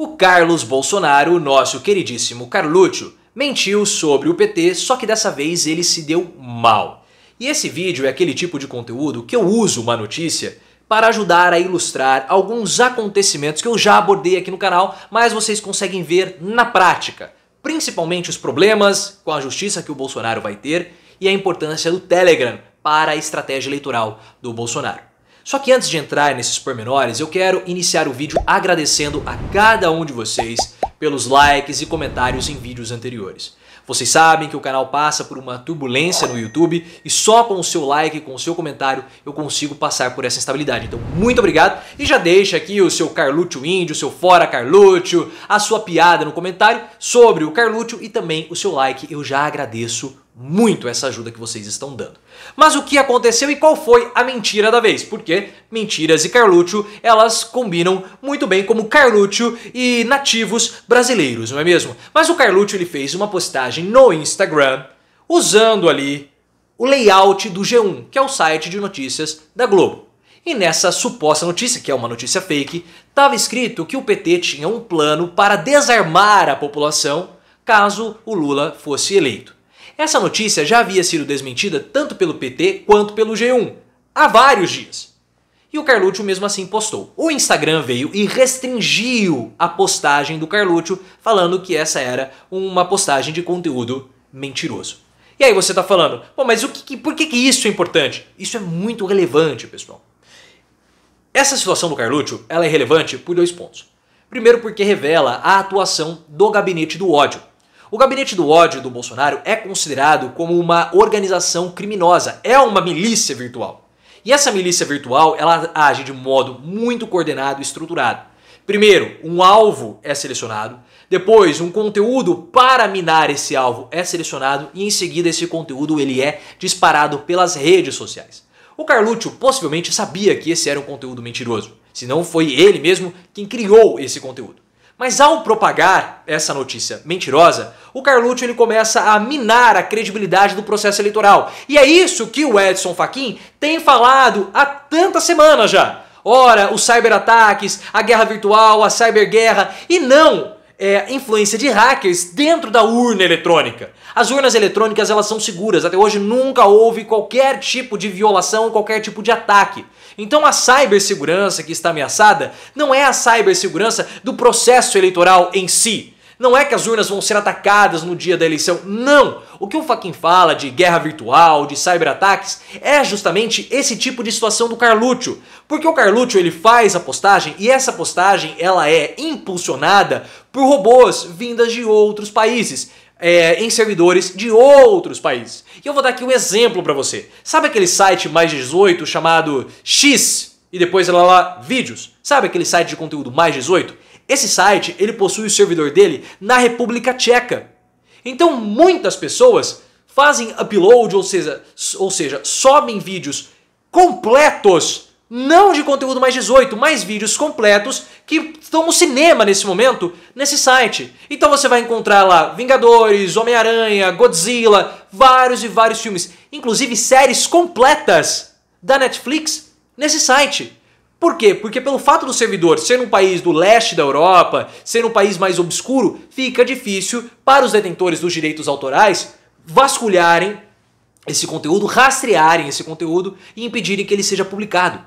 O Carlos Bolsonaro, nosso queridíssimo Carluccio, mentiu sobre o PT, só que dessa vez ele se deu mal. E esse vídeo é aquele tipo de conteúdo que eu uso uma notícia para ajudar a ilustrar alguns acontecimentos que eu já abordei aqui no canal, mas vocês conseguem ver na prática, principalmente os problemas com a justiça que o Bolsonaro vai ter e a importância do Telegram para a estratégia eleitoral do Bolsonaro. Só que antes de entrar nesses pormenores, eu quero iniciar o vídeo agradecendo a cada um de vocês pelos likes e comentários em vídeos anteriores. Vocês sabem que o canal passa por uma turbulência no YouTube e só com o seu like, com o seu comentário, eu consigo passar por essa instabilidade. Então, muito obrigado e já deixa aqui o seu Carlúcio Índio, o seu Fora Carlúcio, a sua piada no comentário sobre o Carlúcio e também o seu like. Eu já agradeço muito essa ajuda que vocês estão dando. Mas o que aconteceu e qual foi a mentira da vez? Porque mentiras e Carluccio, elas combinam muito bem como Carluccio e nativos brasileiros, não é mesmo? Mas o Carluccio ele fez uma postagem no Instagram usando ali o layout do G1, que é o site de notícias da Globo. E nessa suposta notícia, que é uma notícia fake, estava escrito que o PT tinha um plano para desarmar a população caso o Lula fosse eleito. Essa notícia já havia sido desmentida tanto pelo PT quanto pelo G1, há vários dias. E o Carlucci mesmo assim postou. O Instagram veio e restringiu a postagem do Carlucci, falando que essa era uma postagem de conteúdo mentiroso. E aí você está falando, pô, mas o que, por que, que isso é importante? Isso é muito relevante, pessoal. Essa situação do Carlucci ela é relevante por dois pontos. Primeiro, porque revela a atuação do gabinete do ódio. O gabinete do ódio do Bolsonaro é considerado como uma organização criminosa, é uma milícia virtual. E essa milícia virtual, ela age de modo muito coordenado e estruturado. Primeiro, um alvo é selecionado, depois um conteúdo para minar esse alvo é selecionado e em seguida esse conteúdo ele é disparado pelas redes sociais. O Carluccio possivelmente sabia que esse era um conteúdo mentiroso, se não foi ele mesmo quem criou esse conteúdo. Mas ao propagar essa notícia mentirosa, o Carlucci ele começa a minar a credibilidade do processo eleitoral. E é isso que o Edson Fachin tem falado há tantas semanas já. Ora, os cyberataques, a guerra virtual, a cyberguerra. E não, é, influência de hackers dentro da urna eletrônica. As urnas eletrônicas elas são seguras, até hoje nunca houve qualquer tipo de violação, qualquer tipo de ataque. Então a cibersegurança que está ameaçada não é a cibersegurança do processo eleitoral em si não é que as urnas vão ser atacadas no dia da eleição, não! O que o Faquin fala de guerra virtual, de cyberataques, é justamente esse tipo de situação do Carluccio. Porque o Carluccio ele faz a postagem e essa postagem ela é impulsionada por robôs vindas de outros países. É, em servidores de outros países. E eu vou dar aqui um exemplo para você. Sabe aquele site mais 18 chamado X e depois ela lá vídeos? Sabe aquele site de conteúdo mais 18? Esse site ele possui o servidor dele na República Tcheca. Então muitas pessoas fazem upload, ou seja, ou seja, sobem vídeos completos, não de conteúdo mais 18, mas vídeos completos que estão no cinema nesse momento, nesse site. Então você vai encontrar lá Vingadores, Homem-Aranha, Godzilla, vários e vários filmes, inclusive séries completas da Netflix nesse site. Por quê? Porque pelo fato do servidor ser um país do leste da Europa, ser um país mais obscuro, fica difícil para os detentores dos direitos autorais vasculharem esse conteúdo, rastrearem esse conteúdo e impedirem que ele seja publicado.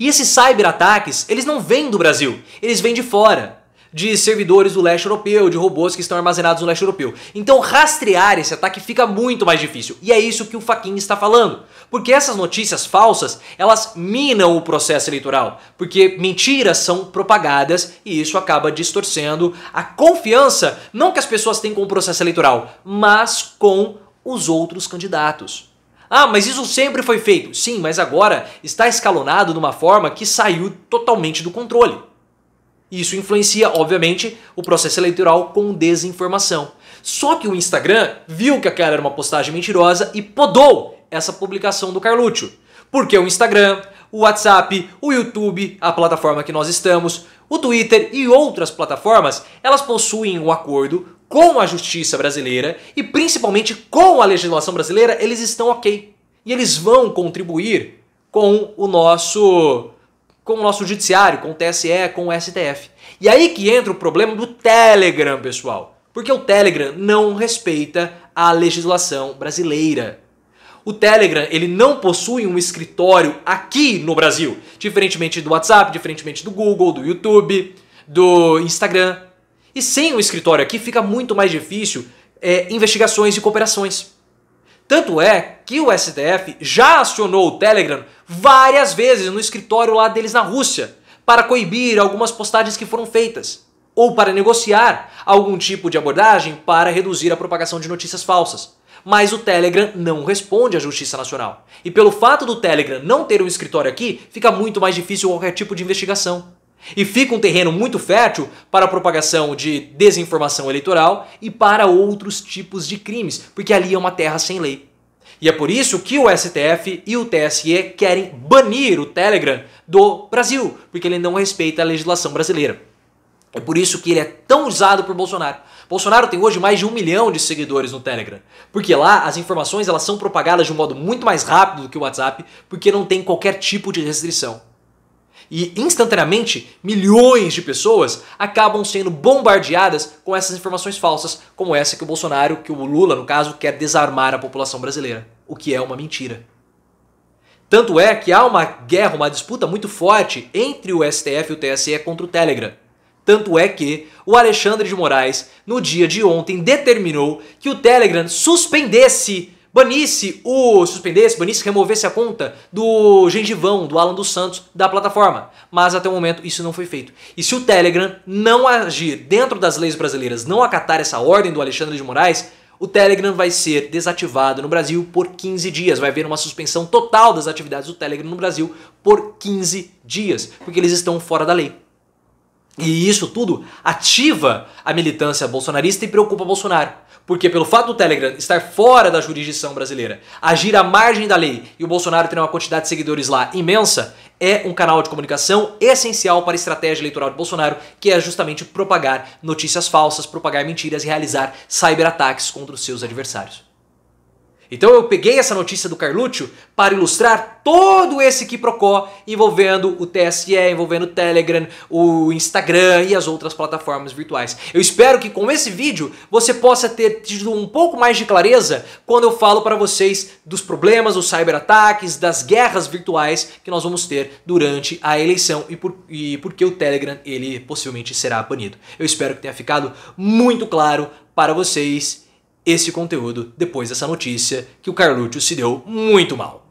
E esses cyberataques, eles não vêm do Brasil, eles vêm de fora de servidores do leste europeu, de robôs que estão armazenados no leste europeu. Então rastrear esse ataque fica muito mais difícil. E é isso que o Faquin está falando. Porque essas notícias falsas, elas minam o processo eleitoral, porque mentiras são propagadas e isso acaba distorcendo a confiança não que as pessoas têm com o processo eleitoral, mas com os outros candidatos. Ah, mas isso sempre foi feito. Sim, mas agora está escalonado de uma forma que saiu totalmente do controle. Isso influencia, obviamente, o processo eleitoral com desinformação. Só que o Instagram viu que aquela era uma postagem mentirosa e podou essa publicação do Carluccio. Porque o Instagram, o WhatsApp, o YouTube, a plataforma que nós estamos, o Twitter e outras plataformas, elas possuem um acordo com a justiça brasileira e principalmente com a legislação brasileira, eles estão ok. E eles vão contribuir com o nosso com o nosso judiciário, com o TSE, com o STF. E aí que entra o problema do Telegram, pessoal. Porque o Telegram não respeita a legislação brasileira. O Telegram, ele não possui um escritório aqui no Brasil, diferentemente do WhatsApp, diferentemente do Google, do YouTube, do Instagram. E sem um escritório aqui fica muito mais difícil é, investigações e cooperações. Tanto é que o STF já acionou o Telegram várias vezes no escritório lá deles na Rússia para coibir algumas postagens que foram feitas ou para negociar algum tipo de abordagem para reduzir a propagação de notícias falsas. Mas o Telegram não responde à Justiça Nacional. E pelo fato do Telegram não ter um escritório aqui, fica muito mais difícil qualquer tipo de investigação. E fica um terreno muito fértil para a propagação de desinformação eleitoral e para outros tipos de crimes, porque ali é uma terra sem lei. E é por isso que o STF e o TSE querem banir o Telegram do Brasil, porque ele não respeita a legislação brasileira. É por isso que ele é tão usado por Bolsonaro. Bolsonaro tem hoje mais de um milhão de seguidores no Telegram, porque lá as informações elas são propagadas de um modo muito mais rápido do que o WhatsApp, porque não tem qualquer tipo de restrição. E instantaneamente, milhões de pessoas acabam sendo bombardeadas com essas informações falsas, como essa que o Bolsonaro, que o Lula, no caso, quer desarmar a população brasileira, o que é uma mentira. Tanto é que há uma guerra, uma disputa muito forte entre o STF e o TSE contra o Telegram. Tanto é que o Alexandre de Moraes, no dia de ontem, determinou que o Telegram suspendesse banisse o suspendesse, banisse, removesse a conta do Gengivão, do Alan dos Santos da plataforma. Mas até o momento isso não foi feito. E se o Telegram não agir dentro das leis brasileiras, não acatar essa ordem do Alexandre de Moraes, o Telegram vai ser desativado no Brasil por 15 dias. Vai haver uma suspensão total das atividades do Telegram no Brasil por 15 dias, porque eles estão fora da lei. E isso tudo ativa a militância bolsonarista e preocupa Bolsonaro. Porque pelo fato do Telegram estar fora da jurisdição brasileira, agir à margem da lei e o Bolsonaro ter uma quantidade de seguidores lá imensa, é um canal de comunicação essencial para a estratégia eleitoral de Bolsonaro, que é justamente propagar notícias falsas, propagar mentiras e realizar cyberataques contra os seus adversários. Então eu peguei essa notícia do Carluccio para ilustrar todo esse quiprocó envolvendo o TSE, envolvendo o Telegram, o Instagram e as outras plataformas virtuais. Eu espero que com esse vídeo você possa ter tido um pouco mais de clareza quando eu falo para vocês dos problemas, dos cyberataques, das guerras virtuais que nós vamos ter durante a eleição e por e porque o Telegram ele possivelmente será banido. Eu espero que tenha ficado muito claro para vocês esse conteúdo depois dessa notícia que o Carluccio se deu muito mal.